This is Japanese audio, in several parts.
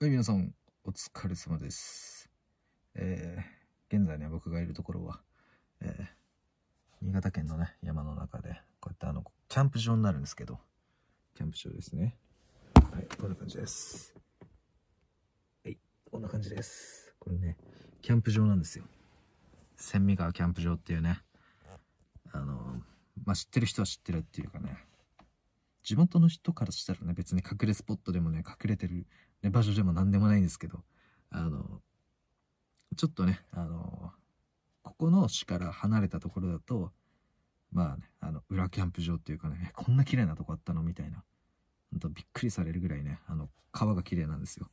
はい、皆さん、お疲れ様です。えー、現在ね、僕がいるところは、えー、新潟県のね、山の中で、こうやってあの、キャンプ場になるんですけど、キャンプ場ですね。はい、こんな感じです。はい、こんな感じです。これね、キャンプ場なんですよ。千見川キャンプ場っていうね、あのまあ、知ってる人は知ってるっていうかね、地元の人からしたらね、別に隠れスポットでもね、隠れてる、ね、場所でも何でもないんですけど、あの、ちょっとね、あの、ここの市から離れたところだと、まあね、あの、裏キャンプ場っていうかね、こんな綺麗なとこあったのみたいな、ほんとびっくりされるぐらいね、あの、川が綺麗なんですよ。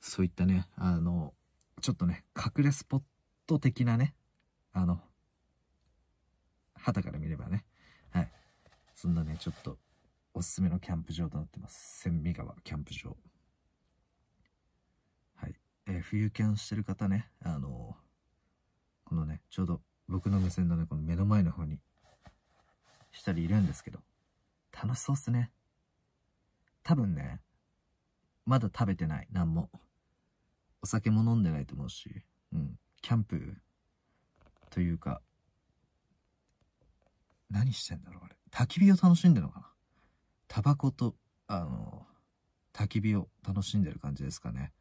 そういったね、あの、ちょっとね、隠れスポット的なね、あの、旗から見ればね、はい。そんなね、ちょっとおすすめのキャンプ場となってます。千見川キャンプ場。はい。えー、冬キャンしてる方ね、あのー、このね、ちょうど僕の目線のね、この目の前の方に、一人いるんですけど、楽しそうっすね。多分ね、まだ食べてない、何も。お酒も飲んでないと思うし、うん、キャンプ、というか、何してんだろう、あれ。焚き火を楽しんでるのかなタバコと、あの、焚き火を楽しんでる感じですかね。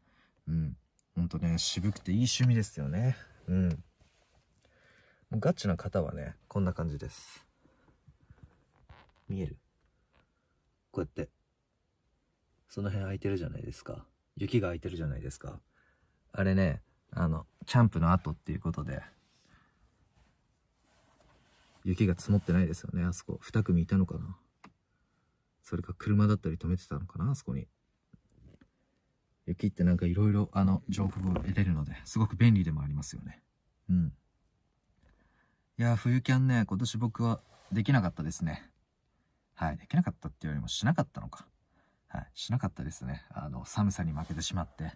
うん。ほんとね、渋くていい趣味ですよね。うん。もうガチな方はね、こんな感じです。見えるこうやって。その辺空いてるじゃないですか。雪が空いてるじゃないですか。あれね、あの、キャンプの後っていうことで、雪が積もってないですよね、あそこ。2組いたのかなそれか車だったり止めてたのかな、あそこに。雪ってなんかいろいろあの情報を得れるので、すごく便利でもありますよね。うん。いや、冬キャンね、今年僕はできなかったですね。はい、できなかったっていうよりもしなかったのか。はい、しなかったですね。あの、寒さに負けてしまって。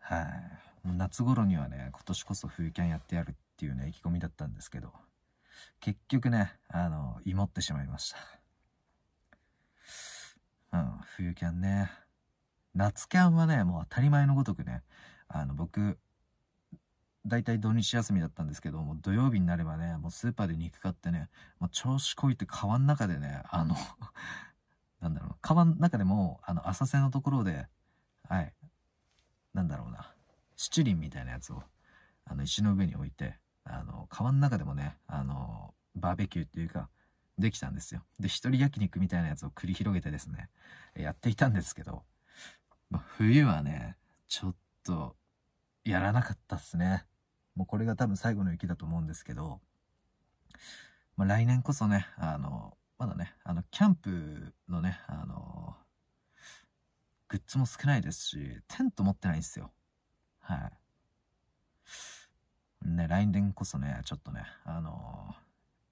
はい、もう夏頃にはね、今年こそ冬キャンやってやるっていうね、意気込みだったんですけど、結局ね、あの、芋ってしまいました。うん、冬キャンね。夏キャンはね、もう当たり前のごとくね、あの、僕、大体土日休みだったんですけども、土曜日になればね、もうスーパーで肉買ってね、もう調子こいて川の中でね、あの なんだろう、川の中でも、あの、浅瀬のところで、はい、なんだろうな、七輪みたいなやつを、あの、石の上に置いて、あの、川の中でもね、あの、バーベキューっていうか、できたんですよ。で、一人焼肉みたいなやつを繰り広げてですね、やっていたんですけど、まあ、冬はね、ちょっと、やらなかったっすね。もうこれが多分最後の雪だと思うんですけど、まあ、来年こそね、あの、まだね、あの、キャンプのね、あの、グッズも少ないですし、テント持ってないんですよ。はい。ね、来年こそね、ちょっとね、あのー、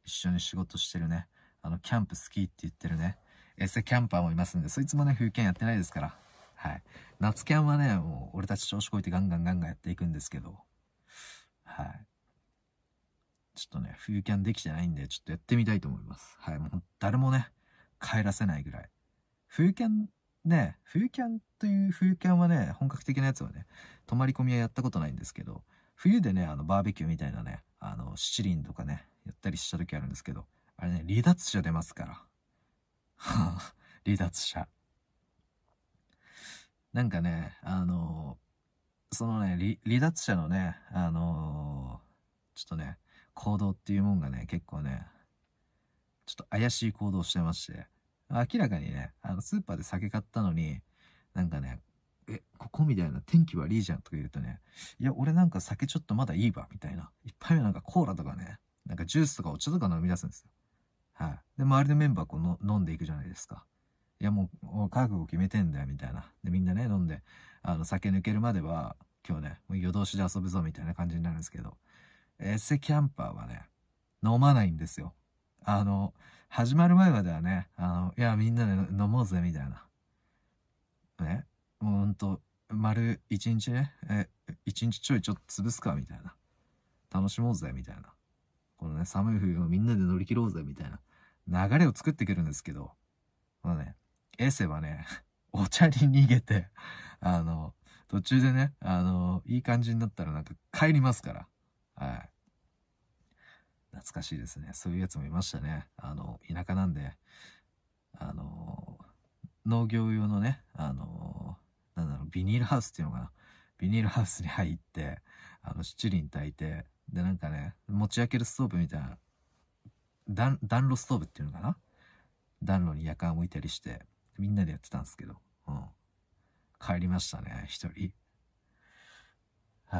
一緒に仕事してるね、あの、キャンプ好きって言ってるね、エセキャンパーもいますんで、そいつもね、風景やってないですから。はい。夏キャンはね、もう俺たち調子こいてガンガンガンガンやっていくんですけど、はい。ちょっとね、冬キャンできてないんで、ちょっとやってみたいと思います。はい。もう誰もね、帰らせないぐらい。冬キャン、ね、冬キャンという冬キャンはね、本格的なやつはね、泊まり込みはやったことないんですけど、冬でね、あの、バーベキューみたいなね、あの、七輪とかね、やったりした時あるんですけど、あれね、離脱者出ますから。離脱者。なんかね、あのー、そのね、離脱者のね、あのー、ちょっとね、行動っていうもんがね、結構ね、ちょっと怪しい行動してまして、明らかにね、あの、スーパーで酒買ったのに、なんかね、え、ここみたいな、天気悪いじゃんとか言うとね、いや、俺なんか酒ちょっとまだいいわ、みたいな。一杯目なんかコーラとかね、なんかジュースとかお茶とか飲み出すんですよ。はい。で、周りのメンバーこう飲んでいくじゃないですか。いやもう、覚悟決めてんだよ、みたいな。で、みんなね、飲んで、あの、酒抜けるまでは、今日ね、もう夜通しで遊ぶぞ、みたいな感じになるんですけど、エッセキャンパーはね、飲まないんですよ。あの、始まる前まではね、あの、いや、みんなで飲もうぜ、みたいな。ね、もうほんと、丸一日ね、え、一日ちょいちょっと潰すか、みたいな。楽しもうぜ、みたいな。このね、寒い冬をみんなで乗り切ろうぜ、みたいな。流れを作ってくるんですけど、まあね、エセはね、お茶に逃げて、あの、途中でね、あの、いい感じになったらなんか帰りますから。はい。懐かしいですね。そういうやつもいましたね。あの、田舎なんで、あの、農業用のね、あの、なんだろう、ビニールハウスっていうのかな。ビニールハウスに入って、あの、七輪炊いて、で、なんかね、持ち上げるストーブみたいな暖炉ストーブっていうのかな暖炉に夜間置いたりして、みんなでやってたんですけど、うん。帰りましたね、一人。はい、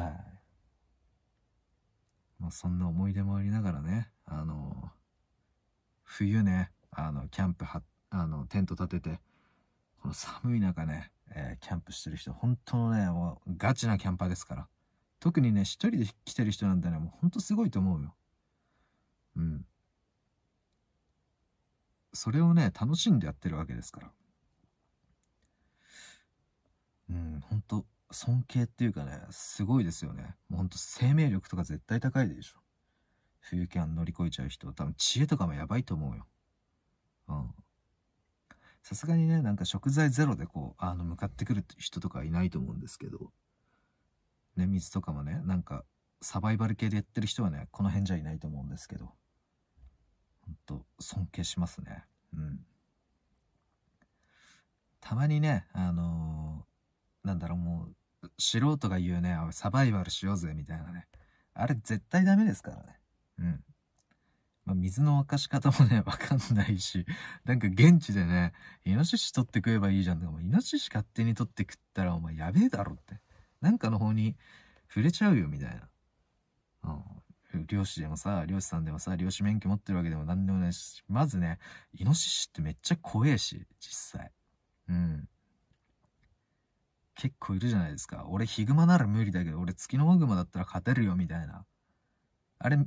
あ。まあ、そんな思い出もありながらね、あの、冬ね、あの、キャンプは、あの、テント立てて、この寒い中ね、えー、キャンプしてる人、本当のね、もうガチなキャンパーですから。特にね、一人で来てる人なんてね、もうほんとすごいと思うよ。うん。それをね楽しんでやってるわけですからうん本当尊敬っていうかねすごいですよねもうほんと生命力とか絶対高いでしょ冬キャン乗り越えちゃう人多分知恵とかもやばいと思うようんさすがにねなんか食材ゼロでこうあの向かってくる人とかいないと思うんですけどね水とかもねなんかサバイバル系でやってる人はねこの辺じゃいないと思うんですけどと尊敬しますね。うん。たまにね、あのー、なんだろう、もう、素人が言うね、サバイバルしようぜ、みたいなね。あれ絶対ダメですからね。うん。まあ、水の沸かし方もね、わかんないし、なんか現地でね、イノシシ取ってくればいいじゃん。でも、イノシシ勝手に取って食ったら、お前やべえだろって。なんかの方に触れちゃうよ、みたいな。漁師でもさ、漁師さんでもさ、漁師免許持ってるわけでも何でもないし、まずね、イノシシってめっちゃ怖えし、実際。うん。結構いるじゃないですか。俺ヒグマなら無理だけど、俺ツキノワグマだったら勝てるよ、みたいな。あれ、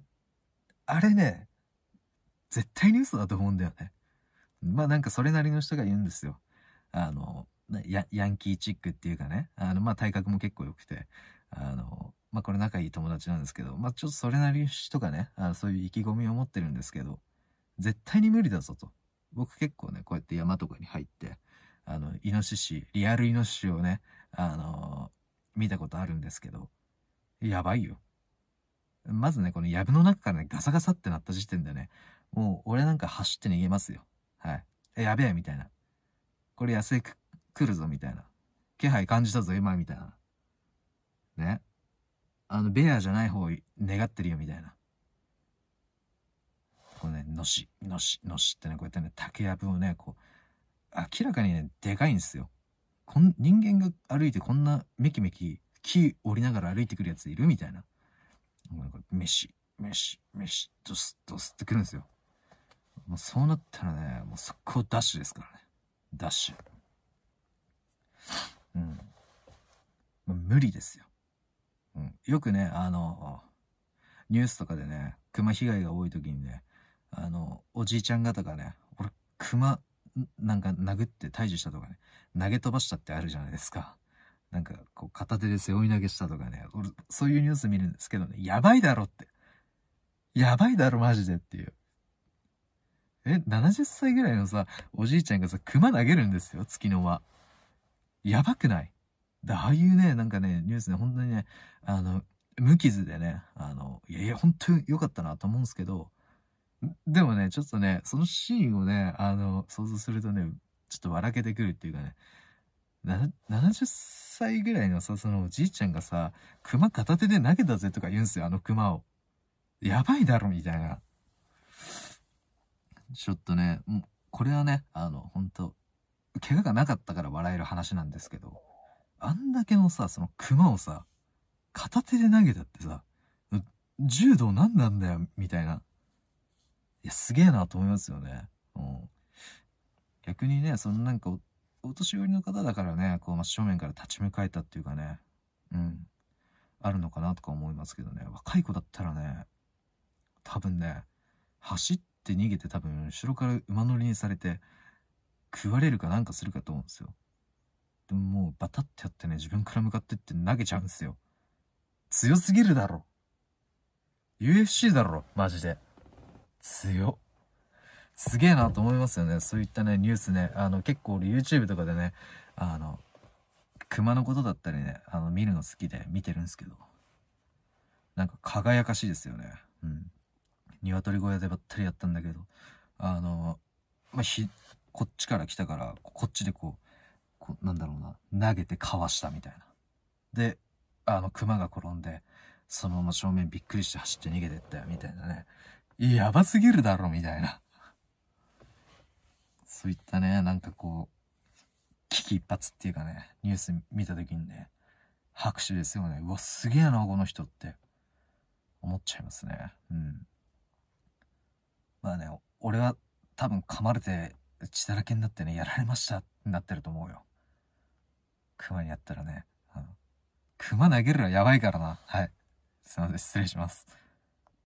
あれね、絶対に嘘だと思うんだよね。まあなんかそれなりの人が言うんですよ。あの、ヤヤンキーチックっていうかね、あの、まあ体格も結構良くて、あの、まあ、これ仲いい友達なんですけど、まあ、ちょっとそれなりにとかね、あそういう意気込みを持ってるんですけど、絶対に無理だぞと。僕結構ね、こうやって山とかに入って、あの、イノシシ、リアルイノシシをね、あのー、見たことあるんですけど、やばいよ。まずね、この藪の中からね、ガサガサってなった時点でね、もう俺なんか走って逃げますよ。はい。え、やべえ、みたいな。これ野生来るぞ、みたいな。気配感じたぞ、今、みたいな。ね。あの、ベアじゃない方を願ってるよ、みたいな。このね、のし、のし、のしってね、こうやってね、竹やぶをね、こう、明らかにね、でかいんですよ。こん、人間が歩いてこんなメキメキ木降りながら歩いてくるやついるみたいな。なんか、飯、飯、飯、ドス、ドスってくるんですよ。もうそうなったらね、もう速攻ダッシュですからね。ダッシュ。うん。無理ですよ。よくね、あの、ニュースとかでね、熊被害が多い時にね、あの、おじいちゃん方がね、俺、熊、なんか殴って退治したとかね、投げ飛ばしたってあるじゃないですか。なんか、こう、片手で背負い投げしたとかね、俺、そういうニュース見るんですけどね、やばいだろって。やばいだろ、マジでっていう。え、70歳ぐらいのさ、おじいちゃんがさ、熊投げるんですよ、月の輪。やばくないああいうね、なんかね、ニュースね、本当にね、あの、無傷でね、あの、いやいや、本当に良かったなと思うんですけど、でもね、ちょっとね、そのシーンをね、あの、想像するとね、ちょっと笑けてくるっていうかね、70歳ぐらいのさ、そのおじいちゃんがさ、熊片手で投げたぜとか言うんですよ、あの熊を。やばいだろ、みたいな。ちょっとね、もう、これはね、あの、本当怪我がなかったから笑える話なんですけど。あんだけのさ、その熊をさ、片手で投げたってさ、柔道何なんだよ、みたいな。いや、すげえなと思いますよね。うん。逆にね、そのなんかお、お年寄りの方だからね、こう、真正面から立ち向かえたっていうかね、うん。あるのかなとか思いますけどね。若い子だったらね、多分ね、走って逃げて多分後ろから馬乗りにされて、食われるかなんかするかと思うんですよ。でももうバタってやってね、自分から向かってって投げちゃうんですよ。強すぎるだろ。UFC だろ、マジで。強。すげえなと思いますよね。そういったね、ニュースね。あの、結構俺 YouTube とかでね、あの、熊のことだったりね、あの、見るの好きで見てるんですけど。なんか輝かしいですよね。うん。鶏小屋でばったりやったんだけど、あの、まあ、ひ、こっちから来たから、こっちでこう、なんだろうな、投げてかわしたみたいな。で、あの、熊が転んで、そのまま正面びっくりして走って逃げてったよ、みたいなね。やばすぎるだろ、みたいな。そういったね、なんかこう、危機一髪っていうかね、ニュース見た時にね、拍手ですよね。うわ、すげえな、この人って。思っちゃいますね。うん。まあね、俺は多分噛まれて血だらけになってね、やられましたってなってると思うよ。熊にやったらね、熊投げるのやばいからな。はい。すいません、失礼します。